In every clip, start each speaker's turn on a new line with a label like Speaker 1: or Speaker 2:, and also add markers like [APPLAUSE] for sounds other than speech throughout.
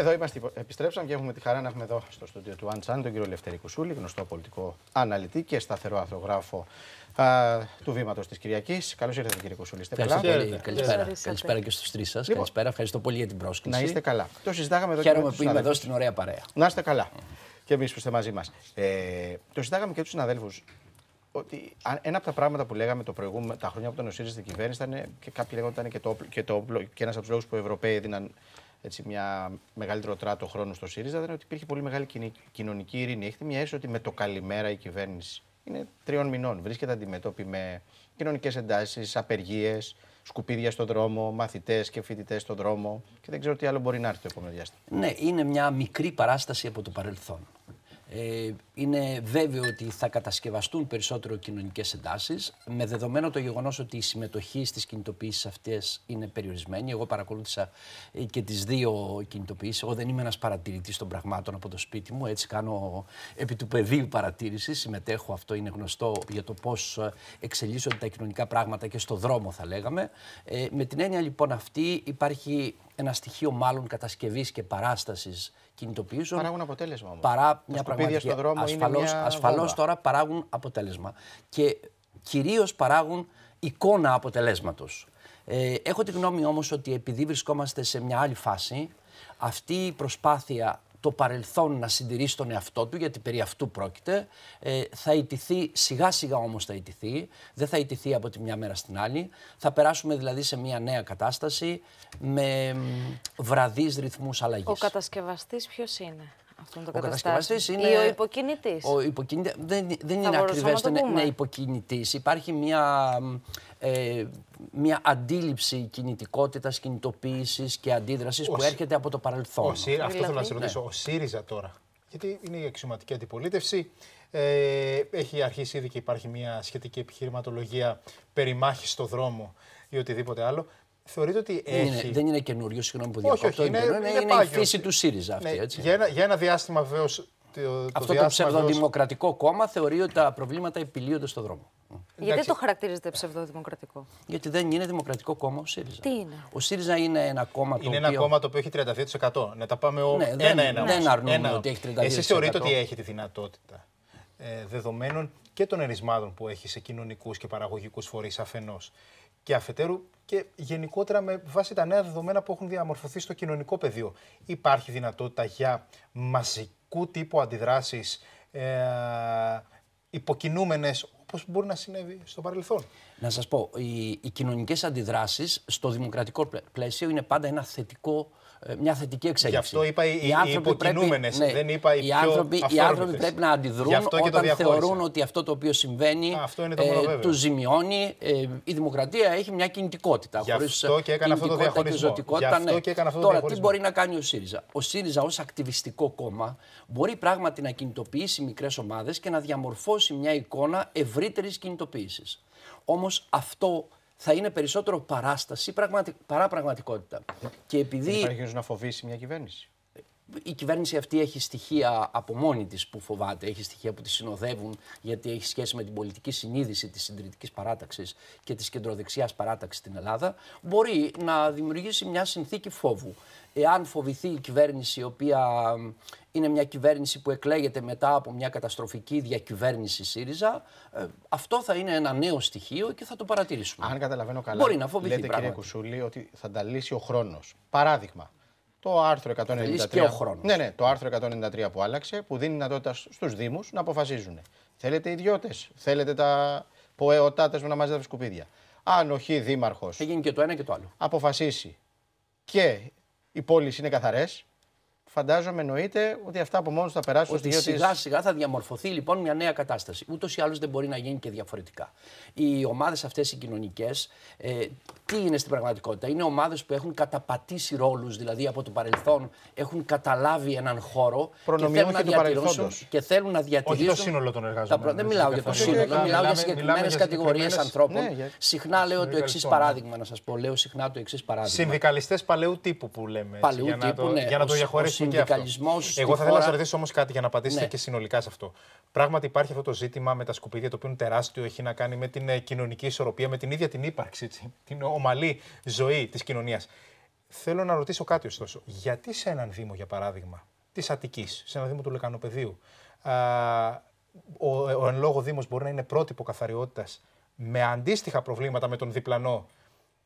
Speaker 1: Εδώ είμαστε, επιστρέψαμε και έχουμε τη χαρά να έχουμε εδώ στο στούντιο του Αντσάν τον κύριο Λευτέρη Κουσούλη, γνωστό πολιτικό αναλυτή και σταθερό αθρογράφο α, του Βήματος της Κυριακής. Καλώς ήρθατε, κύριε Κουσούλη. Είστε καλά. Καλησπέρα. Καλησπέρα και
Speaker 2: στους τρεις σας. Λοιπόν, Καλησπέρα. Ευχαριστώ πολύ για την πρόσκληση. Να είστε καλά. Το
Speaker 1: συζητάγαμε εδώ Χαίρομαι και που είμαι εδώ στην ωραία παρέα. Να είστε καλά. Mm. Και εμείς που είστε μαζί μας. Ε, το συζητάγαμε και τους συναδέλφους ότι ένα από τα πράγματα που λέγαμε το προηγούμενο, τα χρόνια που τον ο ΣΥΡΙΖΑ στην κυβέρνηση ήταν και κάποιοι λέγονταν και, το, και, το, και ένας από τους λόγους που οι Ευρωπαίοι έδιναν έτσι, μια μεγαλύτερο τράτο χρόνο στο ΣΥΡΙΖΑ ήταν ότι υπήρχε πολύ μεγάλη κοινωνική ειρήνη. Έχετε μια αίσθηση ότι με το καλημέρα η κυβέρνηση είναι τριών μηνών. Βρίσκεται αντιμετώπιση με κοινωνικές εντάσεις, απεργίες, σκουπίδια στον δρόμο, μαθητές και φοιτητές στον δρόμο. Και δεν ξέρω τι άλλο μπορεί να έρθει το επόμενο
Speaker 2: διάστημα. Ναι, είναι μια μικρή παράσταση από το παρελθόν. Ε, είναι βέβαιο ότι θα κατασκευαστούν περισσότερο κοινωνικές εντάσεις, με δεδομένο το γεγονός ότι η συμμετοχή στις κινητοποιήσεις αυτές είναι περιορισμένη. Εγώ παρακολούθησα ε, και τις δύο κινητοποιήσεις. Εγώ δεν είμαι ένας παρατηρητής των πραγμάτων από το σπίτι μου, έτσι κάνω επί του πεδίου παρατήρησης. Συμμετέχω, αυτό είναι γνωστό για το πώς ε, εξελίσσονται τα κοινωνικά πράγματα και στο δρόμο, θα λέγαμε. Ε, με την έννοια λοιπόν αυτή υπάρχει ένα στοιχείο μάλλον κατασκευής και παράστασης κινητοποιήσεων. Παράγουν αποτέλεσμα όμως. Παρά μια πραγματική. Στον δρόμο ασφαλώς, είναι μια τώρα παράγουν αποτέλεσμα. Και κυρίως παράγουν εικόνα αποτελέσματος. Ε, έχω τη γνώμη όμως ότι επειδή βρισκόμαστε σε μια άλλη φάση, αυτή η προσπάθεια το παρελθόν να συντηρήσει τον εαυτό του, γιατί περί αυτού πρόκειται. Ε, θα ιτηθεί, σιγά σιγά όμως θα ιτηθεί, δεν θα ιτηθεί από τη μια μέρα στην άλλη. Θα περάσουμε δηλαδή σε μια νέα κατάσταση με βραδείς ρυθμούς αλλαγή. Ο
Speaker 3: κατασκευαστής ποιος είναι. Ο Είναι... Ή ο υποκινητής. Ο
Speaker 2: υποκινητή... Δεν, δεν είναι ακριβές να είναι ναι, υποκινητής. Υπάρχει μια, ε, μια αντίληψη κινητικότητας, κινητοποίησης και αντίδρασης που έρχεται από το παρελθόν. Ο Αυτό θέλω να σε δηλαδή. ρωτήσω. Ο ΣΥΡΙΖΑ τώρα.
Speaker 4: Γιατί είναι η αξιωματική αντιπολίτευση. Ε, έχει αρχίσει ήδη και υπάρχει μια σχετική επιχειρηματολογία περί στο δρόμο
Speaker 2: ή οτιδήποτε άλλο
Speaker 4: θεωρείτε ότι Δεν
Speaker 2: είναι, καινούριο, συγγνώμη που διακόπτω. είναι, η φύση του ΣΥΡΙΖΑ αυτή. Ναι,
Speaker 4: έτσι. Για, ένα, διάστημα βεβαίως. Το, Αυτό το ψευδοδημοκρατικό
Speaker 2: κόμμα θεωρεί ότι τα προβλήματα επιλύονται στον δρόμο. Γιατί το
Speaker 3: χαρακτηρίζετε ψευδοδημοκρατικό.
Speaker 2: Γιατί δεν είναι δημοκρατικό κόμμα ο ΣΥΡΙΖΑ. Τι είναι. Ο ΣΥΡΙΖΑ είναι ένα κόμμα το είναι οποίο. ένα κόμμα
Speaker 4: το οποίο έχει 32%. Να τα πάμε ο... ναι, δεν, ενα Δεν αρνούμε ότι έχει 32%. Εσείς θεωρείτε ότι έχει τη δυνατότητα ε, δεδομένων και των ερισμάτων που έχει σε κοινωνικούς και παραγωγικούς φορείς αφενός και αφετέρου και γενικότερα με βάση τα νέα δεδομένα που έχουν διαμορφωθεί στο κοινωνικό πεδίο. Υπάρχει δυνατότητα για μαζικού τύπου αντιδράσεις ε,
Speaker 2: υποκινούμενες όπως μπορεί να συνέβη στο παρελθόν. Να σας πω, οι, οι κοινωνικές αντιδράσεις στο δημοκρατικό πλαίσιο είναι πάντα ένα θετικό ε, μια θετική εξέλιξη. Γι' αυτό είπα οι, οι υποκινούμενε. Ναι, δεν είπα οι, οι, άνθρωποι, οι άνθρωποι πρέπει να αντιδρούν όταν θεωρούν ότι αυτό το οποίο συμβαίνει ε, τους ζημιώνει. Ε, η δημοκρατία έχει μια κινητικότητα. Γι' αυτό και έκανε αυτό το διαχωρισμό. αυτό ναι. και αυτό Τώρα, τι μπορεί να κάνει ο ΣΥΡΙΖΑ. Ο ΣΥΡΙΖΑ ως ακτιβιστικό κόμμα μπορεί πράγματι να κινητοποιήσει μικρές ομάδες και να διαμορφώσει μια εικόνα ευρύτερης κινητοποίησης. Όμως αυτό θα είναι περισσότερο παράσταση παρά πραγματικότητα. Και επειδή. Δεν υπάρχει να φοβήσει μια κυβέρνηση η κυβέρνηση αυτή έχει στοιχεία από μόνη της που φοβάται, έχει στοιχεία που τη συνοδεύουν, γιατί έχει σχέση με την πολιτική συνείδηση της συντηρητικής παράταξης και της κεντροδεξιάς παράταξης στην Ελλάδα. Μπορεί να δημιουργήσει μια συνθήκη φόβου. Εάν φοβηθεί η κυβέρνηση, η οποία είναι μια κυβέρνηση που εκλέγεται μετά από μια καταστροφική διακυβέρνηση ΣΥΡΙΖΑ, ε, αυτό θα είναι ένα νέο στοιχείο και θα το παρατηρήσουμε. Αν καταλαβαίνω καλά, Μπορεί να φοβηθεί λέτε κύριε
Speaker 1: Κουσούλη ότι θα τα λύσει ο χρόνος. Παράδειγμα, το άρθρο 193. Και Ναι, ναι, το άρθρο 193 που άλλαξε, που δίνει δυνατότητα στους Δήμους να αποφασίζουν. Θέλετε ιδιώτες, θέλετε τα ποεωτάτες να μαζεύουν σκουπίδια. Αν ο Χ Δήμαρχο.
Speaker 2: και το ένα και το άλλο.
Speaker 1: Αποφασίσει και οι πόλεις είναι καθαρές,
Speaker 2: φαντάζομαι εννοείται ότι αυτά από μόνος θα περάσουν ότι στο σιγά σιγά θα διαμορφωθεί λοιπόν μια νέα κατάσταση. Ούτως ή άλλως δεν μπορεί να γίνει και διαφορετικά. Οι ομάδες αυτές οι κοινωνικές, ε, τι είναι στην πραγματικότητα, Είναι ομάδες που έχουν καταπατήσει ρόλους, δηλαδή από το παρελθόν έχουν καταλάβει έναν χώρο και θέλουν, και, να και θέλουν να διατηρήσουν. Όχι το σύνολο των εργαζομένων. Δεν δηλαδή, μιλάω για το σύνολο, μιλάω για συγκεκριμένε κατηγορίες ναι, ανθρώπων. Συχνά λέω το εξής παράδειγμα, να σας πω. Λέω συχνά το εξής παράδειγμα. Συνδικαλιστές παλαιού τύπου που λέμε. Παλαιού Για να το ναι.
Speaker 4: διαχωρίσουμε. Εγώ θα ήθελα να σας ρωτήσω όμως κάτι για να απαντήσετε ναι. και συνολικά σε αυτό. Πράγματι υπάρχει αυτό το ζήτημα με τα σκουπίδια, το οποίο είναι τεράστιο, έχει να κάνει με την ε, κοινωνική ισορροπία, με την ίδια την ύπαρξη, [LAUGHS] την ομαλή ζωή της κοινωνίας. Θέλω να ρωτήσω κάτι ωστόσο. Γιατί σε έναν Δήμο, για παράδειγμα, της Αττικής, σε έναν Δήμο του Λεκανοπεδίου, ο, ο εν λόγω Δήμος μπορεί να είναι πρότυπο καθαριότητας με αντίστοιχα προβλήματα με τον διπλανό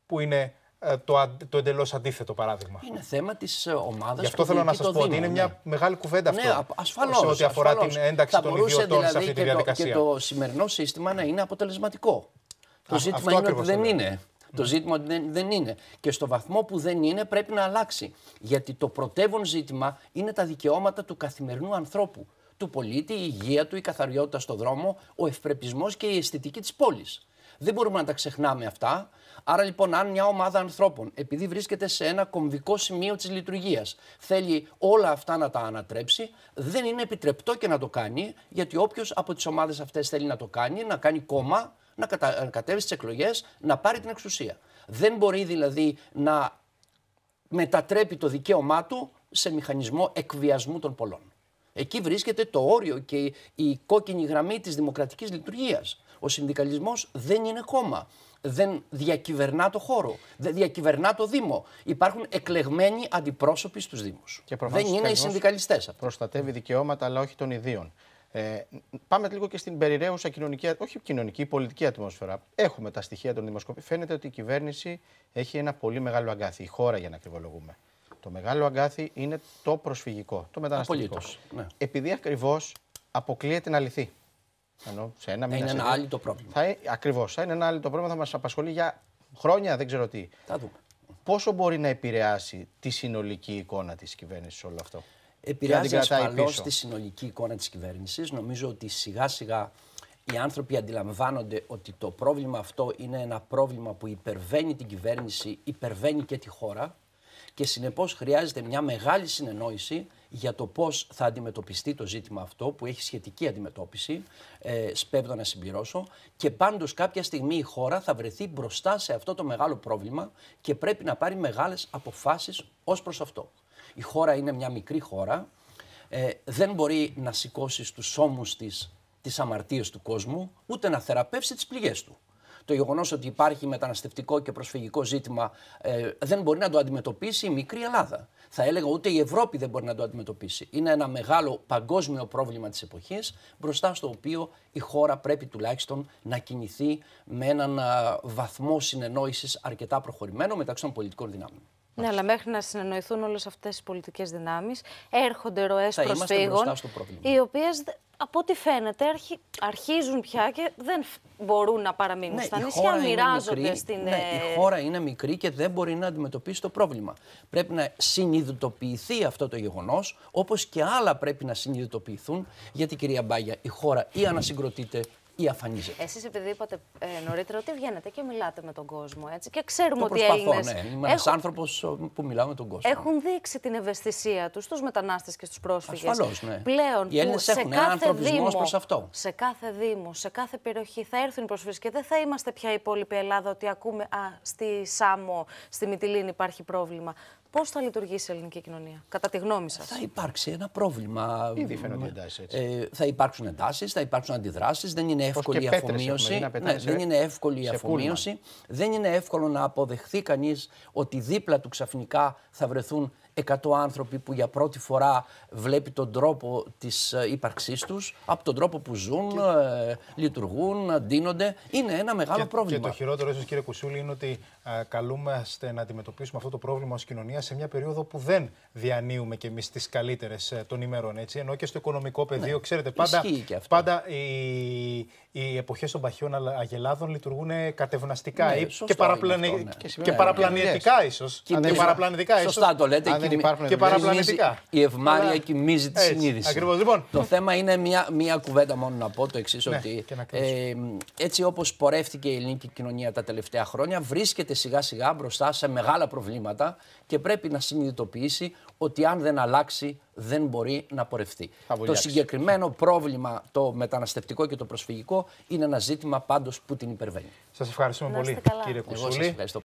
Speaker 4: που είναι ε, το, το εντελώς αντίθετο παράδειγμα. Είναι θέμα της ε, ομάδας. Γι' αυτό θέλω να σα πω ότι είναι μια ναι. μεγάλη κουβέντα ναι, αυτό. Ναι, σε ό,τι αφορά την ένταξη θα των ιδιωτών δηλαδή σε αυτή τη διαδικασία. Και το, και το
Speaker 2: σημερινό σύστημα να είναι αποτελεσματικό. Το ζήτημα είναι ότι δεν είναι. Το ζήτημα δεν, δεν είναι. Και στο βαθμό που δεν είναι, πρέπει να αλλάξει. Γιατί το πρωτεύον ζήτημα είναι τα δικαιώματα του καθημερινού ανθρώπου. Του πολίτη, η υγεία του, η καθαριότητα στο δρόμο, ο ευπρεπισμός και η αισθητική της πόλης. Δεν μπορούμε να τα ξεχνάμε αυτά. Άρα λοιπόν, αν μια ομάδα ανθρώπων, επειδή βρίσκεται σε ένα κομβικό σημείο της λειτουργίας, θέλει όλα αυτά να τα ανατρέψει, δεν είναι επιτρεπτό και να το κάνει, γιατί όποιος από τις ομάδες αυτές θέλει να το κάνει, να κάνει κόμμα, να, κατέβει στις εκλογές, να πάρει την εξουσία. Δεν μπορεί δηλαδή να μετατρέπει το δικαίωμά του σε μηχανισμό εκβιασμού των πολλών. Εκεί βρίσκεται το όριο και η κόκκινη γραμμή της δημοκρατικής λειτουργίας. Ο συνδικαλισμός δεν είναι κόμμα. Δεν διακυβερνά το χώρο. Δεν διακυβερνά το Δήμο. Υπάρχουν εκλεγμένοι αντιπρόσωποι στους Δήμους. Και δεν είναι οι
Speaker 1: συνδικαλιστές. Προστατεύει δικαιώματα αλλά όχι των ιδίων. Ε, πάμε λίγο και στην περιραίουσα κοινωνική, όχι κοινωνική, πολιτική ατμόσφαιρα. Έχουμε τα στοιχεία των δημοσκοπήσεων. Φαίνεται ότι η κυβέρνηση έχει ένα πολύ μεγάλο αγκάθι. Η χώρα, για να ακριβολογούμε. Το μεγάλο αγκάθι είναι το προσφυγικό, το μεταναστευτικό. Απολύτως, ναι. Επειδή ακριβώς αποκλείεται να λυθεί. Ενώ σε ένα μήνα. Είναι ένα άλλο το πρόβλημα. Θα, ακριβώς, θα είναι ένα άλλο το πρόβλημα, θα μας απασχολεί για χρόνια, δεν ξέρω τι. Θα δούμε. Πόσο μπορεί να επηρεάσει τη συνολική εικόνα της κυβέρνησης
Speaker 2: όλο αυτό. Επηρεάζει ασφαλώ τη συνολική εικόνα της κυβέρνησης. Νομίζω ότι σιγά σιγά οι άνθρωποι αντιλαμβάνονται ότι το πρόβλημα αυτό είναι ένα πρόβλημα που υπερβαίνει την κυβέρνηση, υπερβαίνει και τη χώρα και συνεπώς χρειάζεται μια μεγάλη συνεννόηση για το πώς θα αντιμετωπιστεί το ζήτημα αυτό που έχει σχετική αντιμετώπιση. Ε, να συμπληρώσω. Και πάντως κάποια στιγμή η χώρα θα βρεθεί μπροστά σε αυτό το μεγάλο πρόβλημα και πρέπει να πάρει μεγάλες αποφάσεις ως προς αυτό. Η χώρα είναι μια μικρή χώρα. Ε, δεν μπορεί να σηκώσει στους ώμους της τις αμαρτίες του κόσμου, ούτε να θεραπεύσει τις πληγές του το γεγονός ότι υπάρχει μεταναστευτικό και προσφυγικό ζήτημα ε, δεν μπορεί να το αντιμετωπίσει η μικρή Ελλάδα. Θα έλεγα ούτε η Ευρώπη δεν μπορεί να το αντιμετωπίσει. Είναι ένα μεγάλο παγκόσμιο πρόβλημα της εποχής, μπροστά στο οποίο η χώρα πρέπει τουλάχιστον να κινηθεί με έναν βαθμό συνεννόησης αρκετά προχωρημένο μεταξύ των πολιτικών δυνάμεων.
Speaker 3: Ναι, αλλά μέχρι να συνεννοηθούν όλες αυτές οι πολιτικές δυνάμεις, έρχονται ροές προσφύγων, οι οποίες από ό,τι φαίνεται αρχίζουν πια και δεν μπορούν να παραμείνουν ναι, στα νησιά, μοιράζονται στην... Ναι, η ε, χώρα
Speaker 2: είναι μικρή και δεν μπορεί να αντιμετωπίσει το πρόβλημα. Πρέπει να συνειδητοποιηθεί αυτό το γεγονός, όπως και άλλα πρέπει να συνειδητοποιηθούν, γιατί κυρία Μπάγια η χώρα ή ανασυγκροτείται ή αφανίζεται. Εσείς,
Speaker 3: επειδή είπατε ε, νωρίτερα ότι βγαίνετε και μιλάτε με τον κόσμο, έτσι. Και ξέρουμε το ότι οι Έλληνες. Ναι, είμαι ένας
Speaker 2: άνθρωπο που μιλάω με τον κόσμο. Έχουν
Speaker 3: δείξει την ευαισθησία τους στους μετανάστες και στους πρόσφυγες. Ασφαλώς, ναι. Πλέον οι Έλληνες έχουν ένα ανθρωπισμό προς αυτό. Σε κάθε Δήμο, σε κάθε περιοχή θα έρθουν οι πρόσφυγες και δεν θα είμαστε πια η υπόλοιπη Ελλάδα ότι ακούμε Α, στη Σάμο, στη Μιτιλίνη υπάρχει πρόβλημα. Πώς θα λειτουργήσει η ελληνική κοινωνία, κατά τη
Speaker 2: γνώμη σας. Θα υπάρξει ένα πρόβλημα. Ήδη φαίνονται εντάσει Ε, θα υπάρξουν εντάσεις, θα υπάρξουν αντιδράσεις. Δεν ναι, ε. είναι εύκολη η αφομοίωση. δεν είναι εύκολη η Δεν είναι εύκολο να αποδεχθεί κανείς ότι δίπλα του ξαφνικά θα βρεθούν 100 άνθρωποι που για πρώτη φορά βλέπει τον τρόπο της ε, ύπαρξής τους από τον τρόπο που ζουν, ε, λειτουργούν, αντίνονται. Είναι ένα μεγάλο πρόβλημα. Και το
Speaker 4: χειρότερο ίσως, κύριε Κουσούλη είναι ότι ε, καλούμαστε να αντιμετωπίσουμε αυτό το πρόβλημα ως κοινωνία σε μια περίοδο που δεν διανύουμε κι εμείς τις καλύτερες ε, των ημερών. Έτσι. Ενώ και στο οικονομικό πεδίο, ναι, ξέρετε, πάντα, πάντα οι, οι εποχές των παχιών αγελάδων λειτουργούν ε, κατευναστικά ναι, και, παραπλανε... Ναι. και,
Speaker 1: και
Speaker 2: παραπλανητικά ίσως. Και παραπλανητικά Σωστά το λέτε. και παραπλανητικά. Η ευμάρεια κοιμίζει τη συνείδηση. λοιπόν. Το λοιπόν. θέμα είναι μια, κουβέντα μόνο να πω το εξής, ναι, ότι έτσι όπως πορεύτηκε η ελληνική κοινωνία τα τελευταία χρόνια, βρίσκεται σιγά σιγά μπροστά σε μεγάλα προβλήματα και πρέπει να συνειδητοποιήσει ότι αν δεν αλλάξει δεν μπορεί να πορευτεί. Το συγκεκριμένο πρόβλημα, το μεταναστευτικό και το προσφυγικό, είναι ένα ζήτημα πάντως που την υπερβαίνει. Σας
Speaker 4: ευχαριστούμε πολύ κύριε Κουσούλη.